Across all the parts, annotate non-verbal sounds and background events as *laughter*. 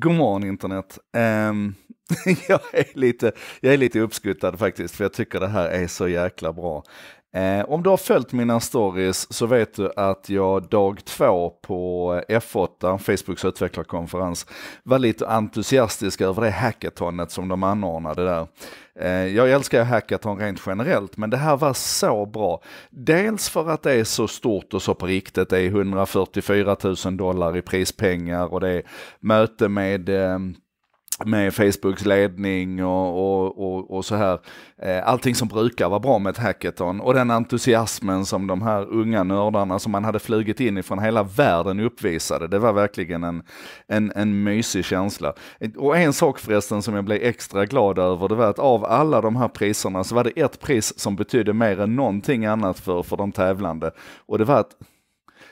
God morgon internet. Um, *laughs* jag, är lite, jag är lite uppskuttad faktiskt, för jag tycker det här är så jäkla bra. Eh, om du har följt mina stories så vet du att jag dag två på F8, Facebooks utvecklarkonferens, var lite entusiastisk över det hackathonet som de anordnade där. Eh, jag älskar hackathon rent generellt, men det här var så bra. Dels för att det är så stort och så på riktigt. Det är 144 000 dollar i prispengar och det är möte med eh, med Facebooks ledning och, och, och, och, så här. Eh, allting som brukar vara bra med ett hackathon och den entusiasmen som de här unga nördarna som man hade flugit in ifrån hela världen uppvisade. Det var verkligen en, en, en mysig känsla. Och en sak förresten som jag blev extra glad över, det var att av alla de här priserna så var det ett pris som betydde mer än någonting annat för, för de tävlande. Och det var att,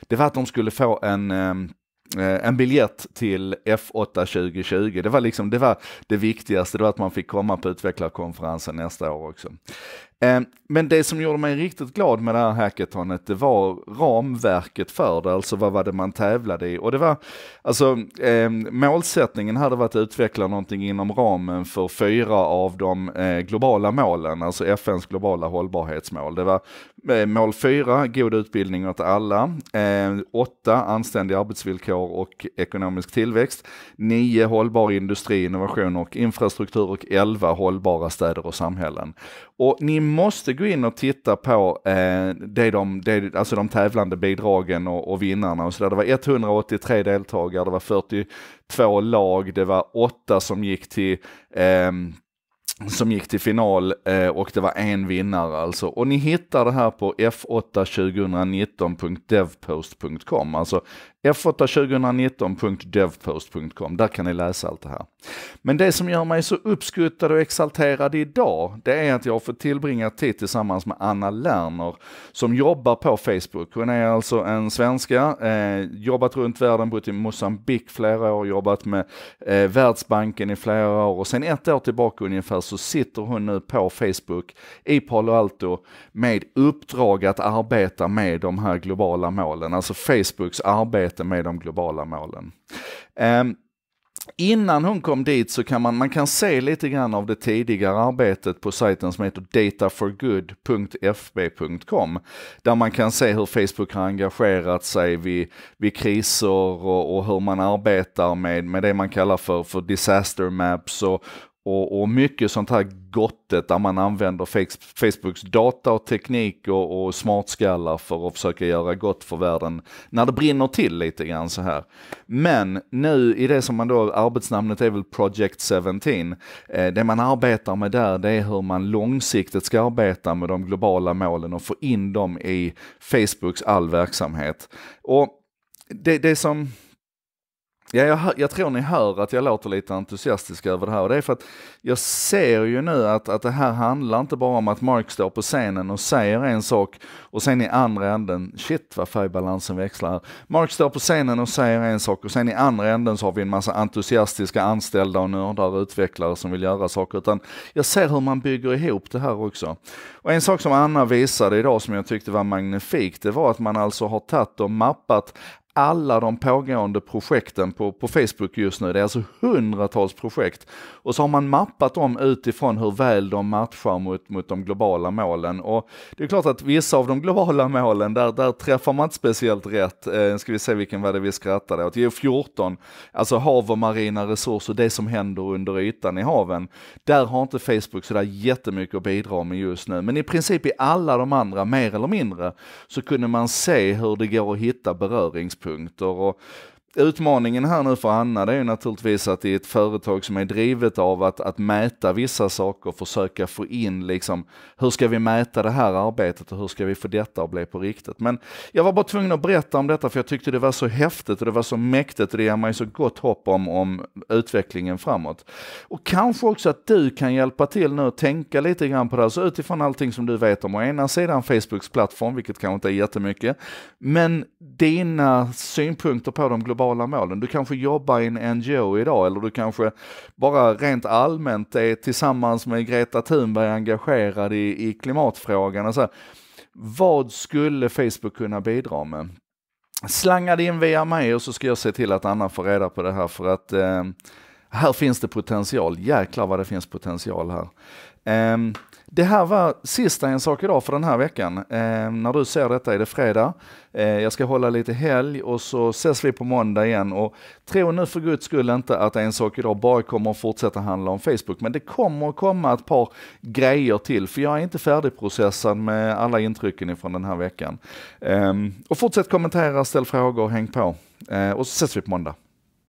det var att de skulle få en ehm, Eh, en biljett till F8 2020. Det var liksom, det var det viktigaste, det var att man fick komma på utvecklarkonferensen nästa år också. Ehm, men det som gjorde mig riktigt glad med det här hackathonet, det var ramverket för det, alltså vad var det man tävlade i? Och det var, alltså eh, målsättningen hade varit att utveckla någonting inom ramen för fyra av de eh, globala målen, alltså FNs globala hållbarhetsmål. Det var eh, mål fyra, god utbildning åt alla, ehm, åtta, anständiga arbetsvillkor och ekonomisk tillväxt, nio, hållbar industri, innovation och infrastruktur och elva, hållbara städer och samhällen. Och ni måste gå in och titta på eh, det de, det, alltså de tävlande bidragen och, och vinnarna och sådär. Det var 183 deltagare, det var 42 lag, det var åtta som gick till eh, som gick till final eh, och det var en vinnare alltså. Och ni hittar det här på f82019.devpost.com, alltså f82019.devpost.com, där kan ni läsa allt det här. Men det som gör mig så uppskuttad och exalterad idag, det är att jag har fått tillbringa tid tillsammans med Anna Lerner som jobbar på Facebook. Hon är alltså en svenska, eh, jobbat runt världen, bott i Mosambik flera år, jobbat med eh, Världsbanken i flera år och sen ett år tillbaka ungefär så sitter hon nu på Facebook i Palo Alto med uppdrag att arbeta med de här globala målen, alltså Facebooks arbete arbete med de globala målen. Ehm, innan hon kom dit så kan man, man kan se lite grann av det tidigare arbetet på sajten som heter dataforgood.fb.com där man kan se hur Facebook har engagerat sig vid, vid kriser och, och hur man arbetar med, med det man kallar för, för disaster maps och, och, och, mycket sånt här gottet där man använder Facebooks data och teknik och, och smartskallar för att försöka göra gott för världen när det brinner till lite grann så här. Men nu i det som man då, arbetsnamnet är väl Project 17, eh, det man arbetar med där det är hur man långsiktigt ska arbeta med de globala målen och få in dem i Facebooks all verksamhet. Och det, det som Ja, jag, jag, tror ni hör att jag låter lite entusiastisk över det här och det är för att jag ser ju nu att, att det här handlar inte bara om att Mark står på scenen och säger en sak och sen i andra änden, shit vad färgbalansen växlar här. Mark står på scenen och säger en sak och sen i andra änden så har vi en massa entusiastiska anställda och nördar och utvecklare som vill göra saker utan jag ser hur man bygger ihop det här också. Och en sak som Anna visade idag som jag tyckte var magnifikt det var att man alltså har tagit och mappat alla de pågående projekten på, på Facebook just nu. Det är alltså hundratals projekt. Och så har man mappat dem utifrån hur väl de matchar mot, mot de globala målen. Och det är klart att vissa av de globala målen, där, där träffar man inte speciellt rätt. Eh, ska vi se vilken var det vi skrattade åt? Jo, 14. Alltså hav och marina resurser, det som händer under ytan i haven. Där har inte Facebook sådär jättemycket att bidra med just nu. Men i princip i alla de andra, mer eller mindre, så kunde man se hur det går att hitta beröringspunkter tidpunkter. Och utmaningen här nu för Anna det är naturligtvis att det är ett företag som är drivet av att, att mäta vissa saker, försöka få in liksom, hur ska vi mäta det här arbetet och hur ska vi få detta att bli på riktigt. Men jag var bara tvungen att berätta om detta för jag tyckte det var så häftigt och det var så mäktigt och det ger mig så gott hopp om, om utvecklingen framåt. Och kanske också att du kan hjälpa till nu och tänka lite grann på det här, så utifrån allting som du vet om å ena sidan Facebooks plattform, vilket kanske inte är jättemycket, men dina synpunkter på de globala globala målen. Du kanske jobbar i en NGO idag eller du kanske bara rent allmänt är tillsammans med Greta Thunberg engagerad i, i klimatfrågan. Alltså, vad skulle Facebook kunna bidra med? Slanga det in via mig och så ska jag se till att Anna får reda på det här för att eh, här finns det potential. Jäklar vad det finns potential här. Eh, det här var sista En sak idag för den här veckan. Eh, när du ser detta är det fredag. Eh, jag ska hålla lite helg och så ses vi på måndag igen. Och tro nu för guds skull inte att En sak idag bara kommer att fortsätta handla om Facebook, men det kommer att komma ett par grejer till, för jag är inte färdigprocessad med alla intrycken ifrån den här veckan. Eh, och fortsätt kommentera, ställ frågor, häng på. Eh, och så ses vi på måndag.